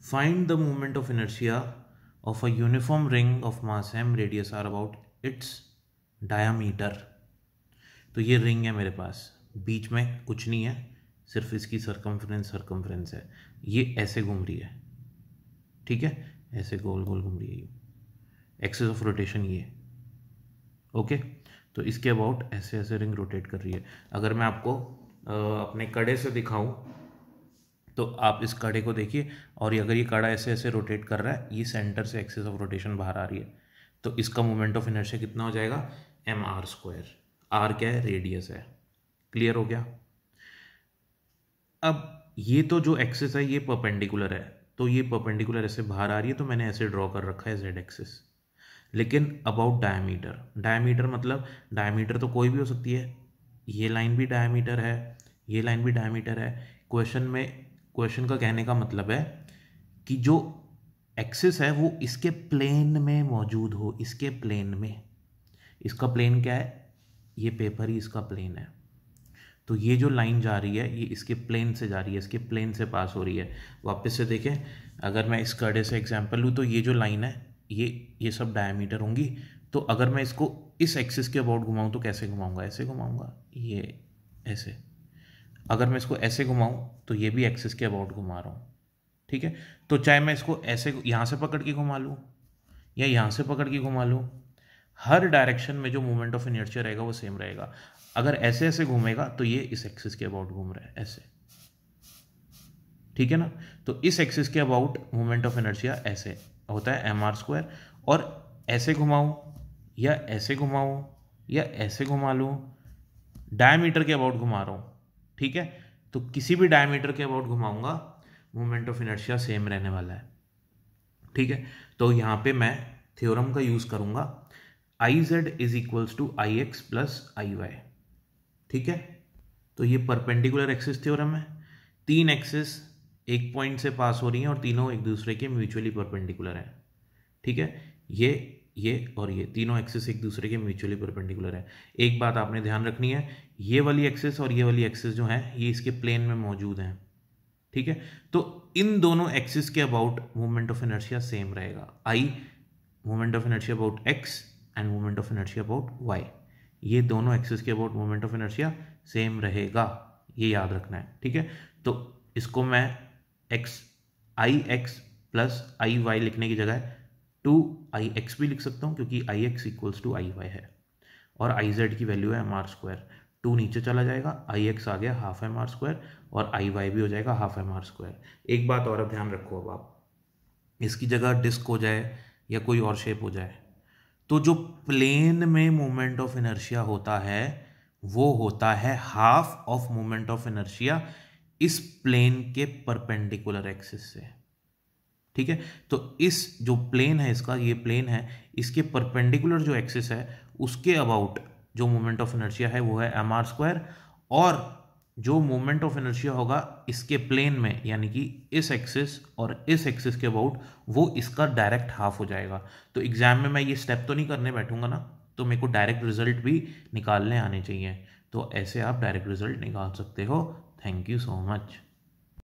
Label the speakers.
Speaker 1: Find the moment of inertia of a uniform ring of mass m radius r about its diameter. तो ये ring है मेरे पास बीच में कुछ नहीं है सिर्फ इसकी सरकमफ्रेंस सरकमफ्रेंस है ये ऐसे घूम रही है ठीक है ऐसे गोल गोल घूम रही है ये एक्सेस ऑफ रोटेशन ये ओके तो इसके अबाउट ऐसे ऐसे रिंग रोटेट कर रही है अगर मैं आपको आ, अपने कड़े से दिखाऊं तो आप इस कड़े को देखिए और अगर ये कड़ा ऐसे ऐसे रोटेट कर रहा है ये सेंटर से एक्सेस ऑफ रोटेशन बाहर आ रही है तो इसका मोमेंट ऑफ इनर्शिया कितना हो जाएगा एम आर स्क्वायर आर क्या है रेडियस है क्लियर हो गया अब ये तो जो एक्सेस है ये परपेंडिकुलर है तो ये परपेंडिकुलर ऐसे बाहर आ रही है तो मैंने ऐसे ड्रॉ कर रखा है जेड एक्सेस लेकिन अबाउट डायमीटर डायमीटर मतलब डायमीटर तो कोई भी हो सकती है ये लाइन भी डायमीटर है ये लाइन भी डायमीटर है क्वेश्चन में क्वेश्चन का कहने का मतलब है कि जो एक्सिस है वो इसके प्लेन में मौजूद हो इसके प्लेन में इसका प्लेन क्या है ये पेपर ही इसका प्लेन है तो ये जो लाइन जा रही है ये इसके प्लेन से जा रही है इसके प्लेन से पास हो रही है वापस से देखें अगर मैं इस कड़े से एग्जांपल लूँ तो ये जो लाइन है ये ये सब डायमीटर होंगी तो अगर मैं इसको इस एक्सिस के अबाउट घुमाऊँ तो कैसे घुमाऊँगा ऐसे घुमाऊँगा ये ऐसे अगर मैं इसको ऐसे घुमाऊँ तो ये भी एक्सेस के अबाउट घुमा रहा हूँ ठीक है तो चाहे मैं इसको ऐसे यहाँ से पकड़ के घुमा लूँ या यहाँ से पकड़ के घुमा लूँ हर डायरेक्शन में जो मूवमेंट ऑफ इनर्चर रहेगा वो सेम रहेगा अगर ऐसे ऐसे घूमेगा तो ये इस एक्सिस के अबाउट घूम रहा है ऐसे ठीक है ना तो इस एक्सिस के अबाउट मूवमेंट ऑफ इनर्शिया ऐसे होता है एम आर स्क्वायर और ऐसे घुमाऊं या ऐसे घुमाऊं या ऐसे घुमा लूँ डायमीटर के अबाउट घुमा रहा हूं ठीक है तो किसी भी डायमीटर के अबाउट घुमाऊंगा मोमेंट ऑफ इनर्शिया सेम रहने वाला है ठीक है तो यहाँ पे मैं थ्योरम का यूज़ करूंगा I Z is equals to I X plus I Y ठीक है तो ये परपेंडिकुलर एक्सिस थ्योरम है तीन एक्सिस एक पॉइंट से पास हो रही हैं और तीनों एक दूसरे के म्यूचुअली परपेंडिकुलर हैं ठीक है ये ये और ये तीनों एक्सेस एक दूसरे के म्यूचुअली परपेंडिकुलर है एक बात आपने ध्यान रखनी है ये वाली एक्सेस और ये वाली एक्सेस जो है ये इसके प्लेन में मौजूद हैं ठीक है तो इन दोनों एक्सेस के about movement of inertia same रहेगा I movement of inertia about X and movement of inertia about Y ये दोनों एक्सेस के about movement of inertia same रहेगा ये याद रखना है ठीक है तो इसको मैं X I X plus I Y लिखने की जगह टू आई एक्स भी लिख सकता हूँ क्योंकि I X equals to I Y है और आई जेड की वैल्यू है एम आर स्क्वायर टू नीचे चला जाएगा आई एक्स आ गया हाफ एम आर स्क्वायर और आई वाई भी हो जाएगा हाफ एम आर स्क्वायर एक बात और अब ध्यान रखो अब आप इसकी जगह डिस्क हो जाए या कोई और शेप हो जाए तो जो प्लेन में मोमेंट ऑफ इनर्शिया होता है वो होता है half of moment of inertia इस प्लेन के परपेंडिकुलर एक्सिस से ठीक है तो इस जो प्लेन है इसका ये प्लेन है इसके परपेंडिकुलर जो एक्सिस है उसके अबाउट जो मोमेंट ऑफ इनर्शिया है वो है एम आर स्क्वायर और जो मोमेंट ऑफ इनर्शिया होगा इसके प्लेन में यानी कि इस एक्सिस और इस एक्सिस के अबाउट वो इसका डायरेक्ट हाफ हो जाएगा तो एग्जाम में मैं ये स्टेप तो नहीं करने बैठूंगा ना तो मेरे को डायरेक्ट रिजल्ट भी निकालने आने चाहिए तो ऐसे आप डायरेक्ट रिजल्ट निकाल सकते हो थैंक यू सो मच